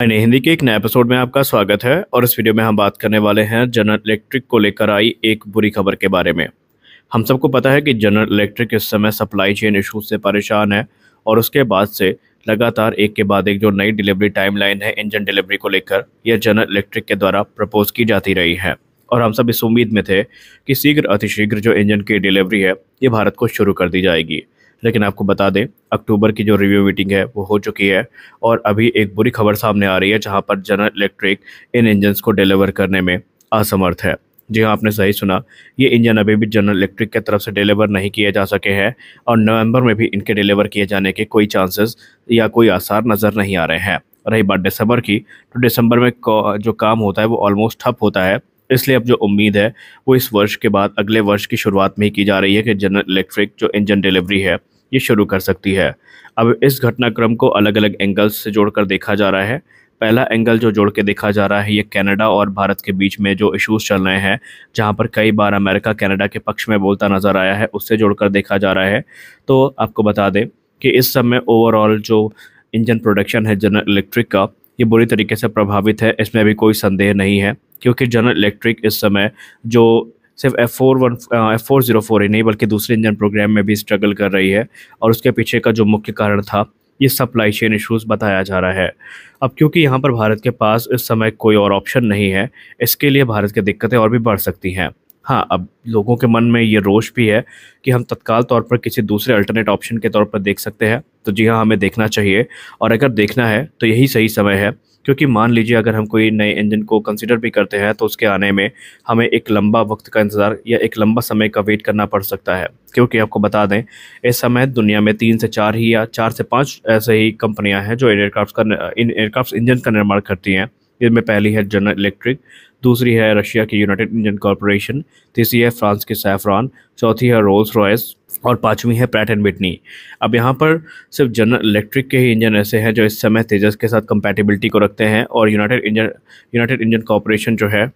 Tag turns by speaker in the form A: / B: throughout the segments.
A: मैंने हिंदी के एक नए एपिसोड में आपका स्वागत है और इस वीडियो में हम बात करने वाले हैं जनरल इलेक्ट्रिक को लेकर आई एक बुरी खबर के बारे में हम सबको पता है कि जनरल इलेक्ट्रिक इस समय सप्लाई चेन इशूज से परेशान है और उसके बाद से लगातार एक के बाद एक जो नई डिलीवरी टाइमलाइन है इंजन डिलीवरी को लेकर यह जनरल इलेक्ट्रिक के द्वारा प्रपोज की जाती रही है और हम सब इस उम्मीद में थे कि शीघ्र अतिशीघ्र जो इंजन की डिलीवरी है ये भारत को शुरू कर दी जाएगी लेकिन आपको बता दें अक्टूबर की जो रिव्यू मीटिंग है वो हो चुकी है और अभी एक बुरी खबर सामने आ रही है जहाँ पर जनरल इलेक्ट्रिक इन इंजन को डिलीवर करने में असमर्थ है जी हाँ आपने सही सुना ये इंजन अभी भी जनरल इलेक्ट्रिक की तरफ से डिलीवर नहीं किए जा सके हैं और नवंबर में भी इनके डिलीवर किए जाने के कोई चांसेस या कोई आसार नज़र नहीं आ रहे हैं रही बात दिसंबर की तो दिसंबर में जो काम होता है वो ऑलमोस्ट ठप होता है इसलिए अब जो उम्मीद है वो इस वर्ष के बाद अगले वर्ष की शुरुआत में ही की जा रही है कि जनरल इलेक्ट्रिक जो इंजन डिलीवरी है ये शुरू कर सकती है अब इस घटनाक्रम को अलग अलग एंगल्स से जोड़कर देखा जा रहा है पहला एंगल जो जोड़ के देखा जा रहा है ये कनाडा और भारत के बीच में जो इश्यूज चल रहे हैं जहाँ पर कई बार अमेरिका कनाडा के पक्ष में बोलता नज़र आया है उससे जोड़कर देखा जा रहा है तो आपको बता दें कि इस समय ओवरऑल जो इंजन प्रोडक्शन है जनरल इलेक्ट्रिक का ये बुरी तरीके से प्रभावित है इसमें अभी कोई संदेह नहीं है क्योंकि जनरल इलेक्ट्रिक इस समय जो सिर्फ F four one F four zero four ही नहीं बल्कि दूसरे इंजन प्रोग्राम में भी स्ट्रगल कर रही है और उसके पीछे का जो मुख्य कारण था ये सप्लाई चेन इश्यूज बताया जा रहा है अब क्योंकि यहाँ पर भारत के पास इस समय कोई और ऑप्शन नहीं है इसके लिए भारत की दिक्कतें और भी बढ़ सकती हैं हाँ अब लोगों के मन में ये रोष भी है कि हम तत्काल तौर पर किसी दूसरे अल्टरनेट ऑप्शन के तौर पर देख सकते हैं तो जी हाँ हमें देखना चाहिए और अगर देखना है तो यही सही समय है क्योंकि मान लीजिए अगर हम कोई नए इंजन को कंसिडर भी करते हैं तो उसके आने में हमें एक लंबा वक्त का इंतज़ार या एक लंबा समय का वेट करना पड़ सकता है क्योंकि आपको बता दें इस समय दुनिया में तीन से चार ही या चार से पाँच ऐसे ही कंपनियाँ हैं जो एयरक्राफ्ट का इन एयरक्राफ्ट इंजन का निर्माण करती हैं जिनमें पहली है जनरल इलेक्ट्रिक दूसरी है रशिया की यूनाइटेड इंडियन कॉरपोरेशन तीसरी है फ्रांस की सैफरान चौथी है रोल्स रॉयस और पांचवी है पैट एंड बिटनी अब यहाँ पर सिर्फ जनरल इलेक्ट्रिक के ही इंजन ऐसे हैं जो इस समय तेजस के साथ कंपैटिबिलिटी को रखते हैं और united engine united engine corporation जो है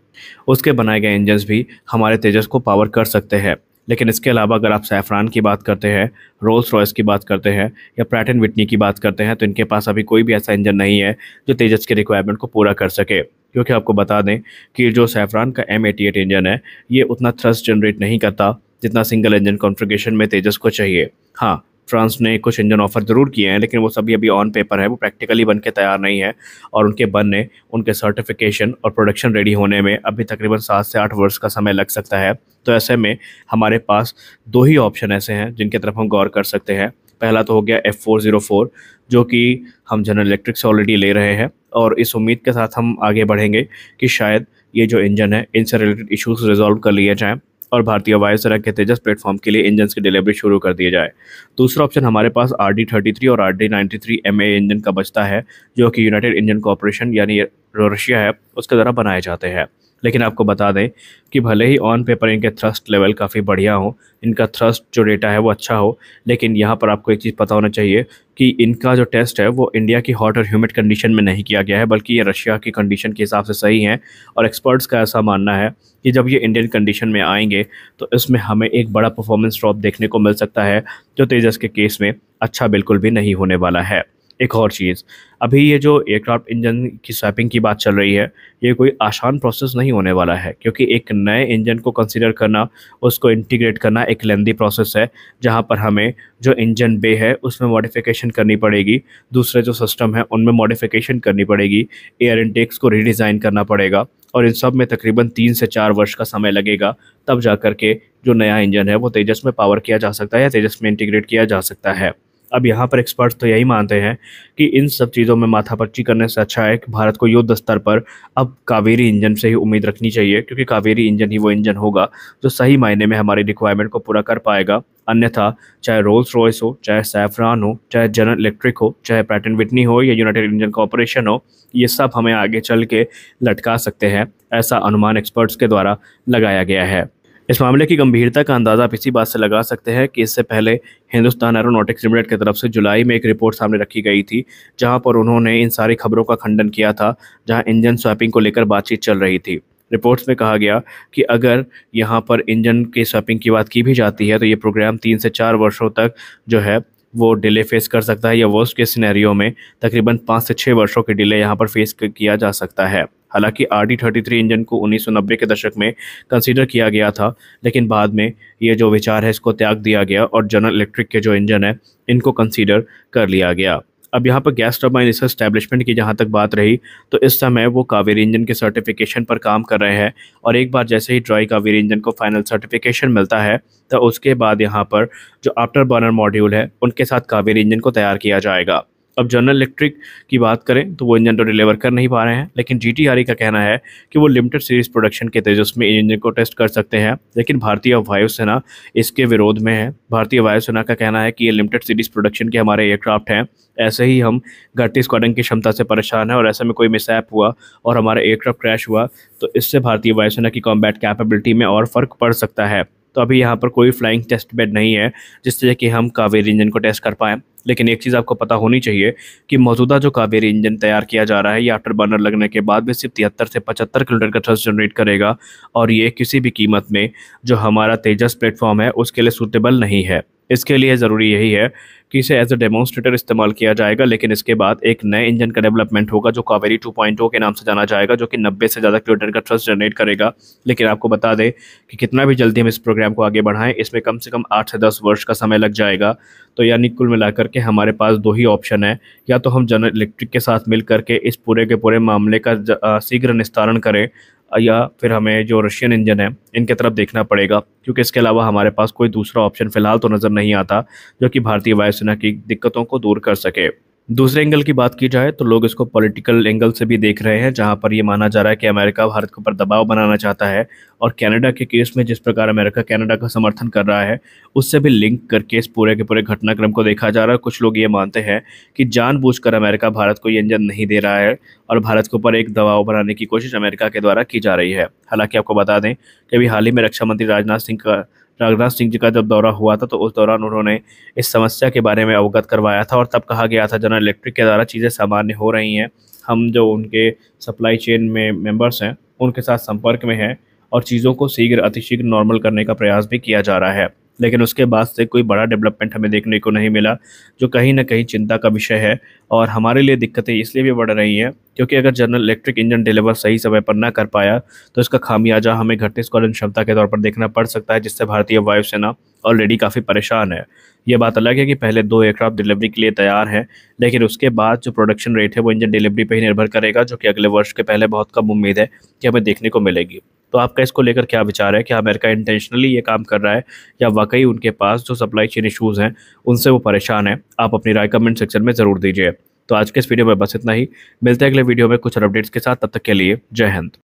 A: उसके बनाए गए इंजन भी हमारे तेजस को पावर कर सकते हैं लेकिन इसके अलावा अगर आप सैफरान की बात करते हैं रोल्स रॉयस की बात करते हैं या प्रैटन विटनी की बात करते हैं तो इनके पास अभी कोई भी ऐसा इंजन नहीं है जो तेजस के रिक्वायरमेंट को पूरा कर सके क्योंकि आपको बता दें कि जो सैफरान का एम इंजन है ये उतना थ्रस्ट जनरेट नहीं करता जितना सिंगल इंजन कॉन्फ़िगरेशन में तेजस को चाहिए हाँ फ्रांस ने कुछ इंजन ऑफर ज़रूर किए हैं लेकिन वो सभी अभी ऑन पेपर है वो प्रैक्टिकली बन के तैयार नहीं है और उनके बनने उनके सर्टिफिकेशन और प्रोडक्शन रेडी होने में अभी तकरीबन सात से आठ वर्ष का समय लग सकता है तो ऐसे में हमारे पास दो ही ऑप्शन ऐसे हैं जिनके तरफ हम गौर कर सकते हैं पहला तो हो गया एफ़ फोर ज़ीरो फोर जो कि हम जनरल इलेक्ट्रिक से ऑलरेडी ले रहे हैं और इस उम्मीद के साथ हम आगे बढ़ेंगे कि शायद ये जो इंजन है इनसे रिलेटेड इशूज़ रिजॉल्व कर लिए जाएँ और भारतीय वायुसेना के तेजस प्लेटफॉर्म के लिए इंजन की डिलीवरी शुरू कर दिया जाए दूसरा ऑप्शन हमारे पास आर डी थर्टी थ्री और R D ninety three M A engine का बचता है जो कि यूनाइटेड इंजन कॉरपोरेशन यानी रशिया है उसके द्वारा बनाए जाते हैं लेकिन आपको बता दें कि भले ही ऑन पेपर इनके थ्रस्ट लेवल काफ़ी बढ़िया हो इनका थ्रस्ट जो डेटा है वो अच्छा हो लेकिन यहाँ पर आपको एक चीज़ पता होना चाहिए कि इनका जो टेस्ट है वो इंडिया की हॉट और ह्यूमिड कंडीशन में नहीं किया गया है बल्कि ये रशिया की कंडीशन के हिसाब से सही है और एक्सपर्ट्स का ऐसा मानना है कि जब ये इंडियन कंडीशन में आएंगे तो इसमें हमें एक बड़ा परफॉर्मेंस ड्रॉप देखने को मिल सकता है जो तेजस के केस में अच्छा बिल्कुल भी नहीं होने वाला है एक और चीज़ अभी ये जो एयरक्राफ्ट इंजन की स्वैपिंग की बात चल रही है ये कोई आसान प्रोसेस नहीं होने वाला है क्योंकि एक नए इंजन को कंसिडर करना उसको इंटीग्रेट करना एक लेंदी प्रोसेस है जहाँ पर हमें जो इंजन बे है उसमें मॉडिफिकेशन करनी पड़ेगी दूसरे जो सिस्टम है उनमें मॉडिफिकेशन करनी पड़ेगी एयर इंटेक्स को रीडिज़ाइन करना पड़ेगा और इन सब में तकरीबन तीन से चार वर्ष का समय लगेगा तब जा के जो नया इंजन है वो तेजस में पावर किया जा सकता है या तेजस में इंटीग्रेट किया जा सकता है अब यहाँ पर एक्सपर्ट्स तो यही मानते हैं कि इन सब चीज़ों में माथापच्ची करने से अच्छा है कि भारत को युद्ध स्तर पर अब कावेरी इंजन से ही उम्मीद रखनी चाहिए क्योंकि कावेरी इंजन ही वो इंजन होगा जो सही मायने में हमारी रिक्वायरमेंट को पूरा कर पाएगा अन्यथा चाहे रोल्स रॉयस हो चाहे सैफरान हो चाहे जनरल इलेक्ट्रिक हो चाहे पैटर्न विटनी हो या यूनाइटेड इंजन कॉरपोरेशन हो ये सब हमें आगे चल के लटका सकते हैं ऐसा अनुमान एक्सपर्ट्स के द्वारा लगाया गया है इस मामले की गंभीरता का अंदाज़ा आप इसी बात से लगा सकते हैं कि इससे पहले हिंदुस्तान एरोनोटिक्स लिमिटेड की तरफ से जुलाई में एक रिपोर्ट सामने रखी गई थी जहां पर उन्होंने इन सारी खबरों का खंडन किया था जहां इंजन स्वैपिंग को लेकर बातचीत चल रही थी रिपोर्ट्स में कहा गया कि अगर यहाँ पर इंजन के स्वैपिंग की बात की भी जाती है तो ये प्रोग्राम तीन से चार वर्षों तक जो है वो डिले फेस कर सकता है या वर्स्ट के सिनेरियो में तकरीबन पाँच से छः वर्षों के डिले यहाँ पर फेस किया जा सकता है हालांकि R D thirty three engine को उन्नीस सौ नब्बे के दशक में कंसिडर किया गया था लेकिन बाद में ये जो विचार है इसको त्याग दिया गया और जनरल इलेक्ट्रिक के जो इंजन है इनको कंसिडर कर लिया गया अब यहाँ पर गैस टर्बाइन इस स्टैब्लिशमेंट की जहाँ तक बात रही तो इस समय वो कावेरी इंजन के सर्टिफिकेशन पर काम कर रहे हैं और एक बार जैसे ही ड्राई कावेरी इंजन को फाइनल सर्टिफिकेशन मिलता है तो उसके बाद यहाँ पर जो आफ्टर बर्नर मॉड्यूल है उनके साथ कावेरी इंजन को तैयार किया जाएगा अब जनरल इलेक्ट्रिक की बात करें तो वो इंजन तो डिलीवर कर नहीं पा रहे हैं लेकिन जी e का कहना है कि वो लिमिटेड सीरीज प्रोडक्शन के तेजस में इंजन को टेस्ट कर सकते हैं लेकिन भारतीय वायुसेना इसके विरोध में है भारतीय वायुसेना का कहना है कि ये लिमिटेड सीरीज प्रोडक्शन के हमारे एयरक्राफ्ट हैं ऐसे ही हम घटती स्क्वाडन की क्षमता से परेशान हैं और ऐसे में कोई मिसऐप हुआ और हमारा एयरक्राफ्ट क्रैश हुआ तो इससे भारतीय वायुसेना की कॉम्बैट कैपेबिलिटी में और फ़र्क पड़ सकता है तो अभी यहाँ पर कोई फ्लाइंग टेस्ट बेड नहीं है जिससे कि हम कावेरी इंजन को टेस्ट कर पाएँ लेकिन एक चीज़ आपको पता होनी चाहिए कि मौजूदा जो कावेरी इंजन तैयार किया जा रहा है ये आफ्टर बर्नर लगने के बाद में सिर्फ तिहत्तर से पचहत्तर किलोमीटर का थ्रस्ट जनरेट करेगा और ये किसी भी कीमत में जो हमारा तेजस प्लेटफॉर्म है उसके लिए सूटेबल नहीं है इसके लिए ज़रूरी यही है कि इसे एज अ डेमोन्स्ट्रेटर इस्तेमाल किया जाएगा लेकिन इसके बाद एक नए इंजन का डेवलपमेंट होगा जो कावेरी 2.0 के नाम से जाना जाएगा जो कि 90 से ज़्यादा किलोमीटर का थ्रस्ट जनरेट करेगा लेकिन आपको बता दें कि कितना भी जल्दी हम इस प्रोग्राम को आगे बढ़ाएं इसमें कम से कम आठ से दस वर्ष का समय लग जाएगा तो यानी कुल मिलाकर के हमारे पास दो ही ऑप्शन है या तो हम जनरल इलेक्ट्रिक के साथ मिल करके इस पूरे के पूरे मामले का शीघ्र निस्तारण करें या फिर हमें जो रशियन इंजन है इनके तरफ देखना पड़ेगा क्योंकि इसके अलावा हमारे पास कोई दूसरा ऑप्शन फ़िलहाल तो नज़र नहीं आता जो कि भारतीय वायुसेना की दिक्कतों को दूर कर सके दूसरे एंगल की बात की जाए तो लोग इसको पॉलिटिकल एंगल से भी देख रहे हैं जहां पर यह माना जा रहा है कि अमेरिका भारत के ऊपर दबाव बनाना चाहता है और कनाडा के केस में जिस प्रकार अमेरिका कनाडा का समर्थन कर रहा है उससे भी लिंक करके इस पूरे के पूरे घटनाक्रम को देखा जा रहा है कुछ लोग ये मानते हैं कि जानबूझकर अमेरिका भारत को ये इंजन नहीं दे रहा है और भारत के ऊपर एक दबाव बनाने की कोशिश अमेरिका के द्वारा की जा रही है हालांकि आपको बता दें कि अभी हाल ही में रक्षा मंत्री राजनाथ सिंह का राजनाथ सिंह जी का जब दौरा हुआ था तो उस दौरान उन्होंने इस समस्या के बारे में अवगत करवाया था और तब कहा गया था जनरल इलेक्ट्रिक के द्वारा चीज़ें सामान्य हो रही हैं हम जो उनके सप्लाई चेन में मेम्बर्स हैं उनके साथ संपर्क में हैं और चीज़ों को शीघ्र अतिशीघ्र नॉर्मल करने का प्रयास भी किया जा रहा है लेकिन उसके बाद से कोई बड़ा डेवलपमेंट हमें देखने को नहीं मिला जो कहीं ना कहीं चिंता का विषय है और हमारे लिए दिक्कतें इसलिए भी बढ़ रही हैं क्योंकि अगर जनरल इलेक्ट्रिक इंजन डिलीवर सही समय पर ना कर पाया तो इसका खामियाजा हमें घटते स्कॉलन क्षमता के तौर पर देखना पड़ सकता है जिससे भारतीय वायुसेना ऑलरेडी काफ़ी परेशान है ये बात अलग है कि पहले दो एयरक्राफ्ट डिलीवरी के लिए तैयार हैं लेकिन उसके बाद जो प्रोडक्शन रेट है वो इंजन डिलीवरी पर ही निर्भर करेगा जो कि अगले वर्ष के पहले बहुत कम उम्मीद है कि हमें देखने को मिलेगी तो आपका इसको लेकर क्या विचार है कि अमेरिका इंटेंशनली ये काम कर रहा है या वाकई उनके पास जो सप्लाई चेन इशूज़ हैं उनसे वो परेशान है आप अपनी राय कमेंट सेक्शन में ज़रूर दीजिए तो आज के इस वीडियो में बस इतना ही मिलते हैं अगले वीडियो में कुछ अपडेट्स के साथ तब तक के लिए जय हिंद